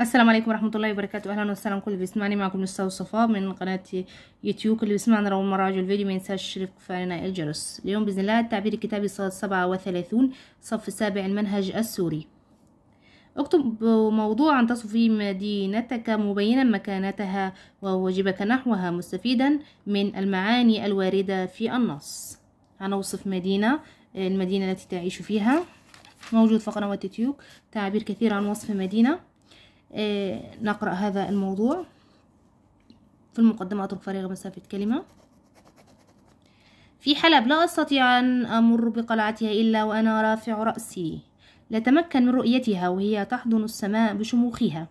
السلام عليكم ورحمه الله وبركاته اهلا وسهلا كل اللي بيسمعني معكم الاستاذ صفاء من قناه يوتيوب اللي بيسمعنا اول مره راجع الفيديو ما ينساش يشترك فعلنا الجرس اليوم باذن الله التعبير الكتابي صفحه 37 صف سابع المنهج السوري اكتب موضوعا تصف مدينتك مبينا مكانتها وواجبك نحوها مستفيدا من المعاني الوارده في النص هنوصف مدينه المدينه التي تعيش فيها موجود في قنوات يوتيوب تعبير كثير عن وصف مدينه إيه، نقرأ هذا الموضوع في المقدمة أترك فارغة مسافة كلمة في حلب لا أستطيع أن أمر بقلعتها إلا وأنا رافع رأسي تمكن من رؤيتها وهي تحضن السماء بشموخها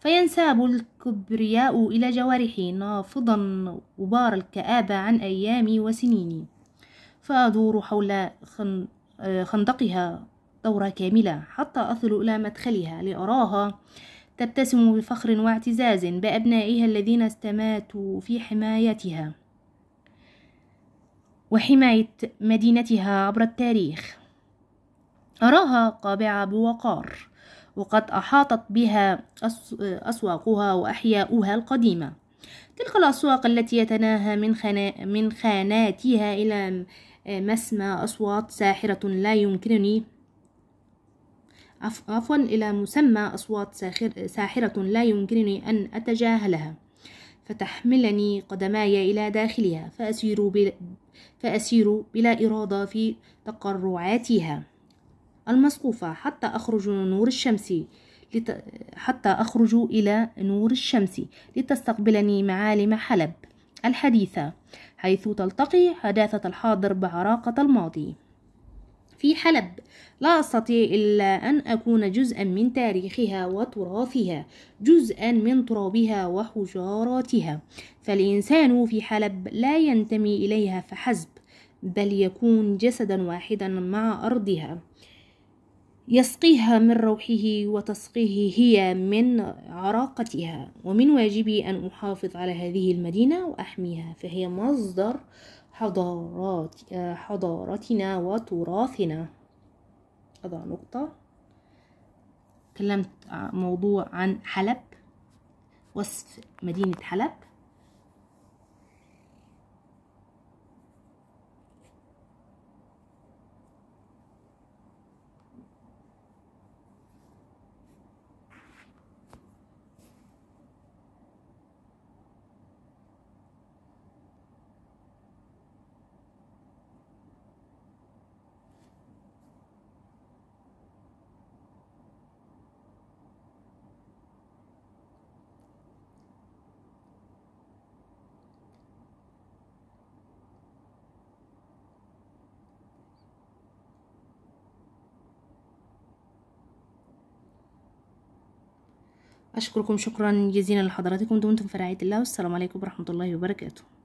فينساب الكبرياء إلى جوارحي نافضا غبار الكآبة عن أيامي وسنيني فأدور حول آه، خندقها دورة كاملة حتى أصل إلى مدخلها لأراها تبتسم بفخر واعتزاز بأبنائها الذين استماتوا في حمايتها وحماية مدينتها عبر التاريخ أراها قابعة بوقار وقد أحاطت بها أسواقها وأحياؤها القديمة تلك الأسواق التي يتناهى من, خنا... من خاناتها إلى مسمى أصوات ساحرة لا يمكنني عفوا إلى مسمى أصوات ساخر ساحرة لا يمكنني أن أتجاهلها فتحملني قدماي إلى داخلها فأسير بلا, فأسير بلا إرادة في تقرعاتها المسقوفة حتى أخرج نور الشمس لت... حتى أخرج إلى نور الشمس لتستقبلني معالم حلب الحديثة حيث تلتقي حداثة الحاضر بعراقة الماضي في حلب لا أستطيع إلا أن أكون جزءا من تاريخها وتراثها جزءا من ترابها وحجاراتها فالإنسان في حلب لا ينتمي إليها فحسب بل يكون جسدا واحدا مع أرضها يسقيها من روحه وتسقيه هي من عراقتها ومن واجبي أن أحافظ على هذه المدينة وأحميها فهي مصدر حضارات آه، حضارتنا وتراثنا أضع نقطة تكلمت موضوع عن حلب وصف مدينة حلب أشكركم شكرا جزيلا لحضراتكم دمتم في رعاية الله والسلام عليكم ورحمة الله وبركاته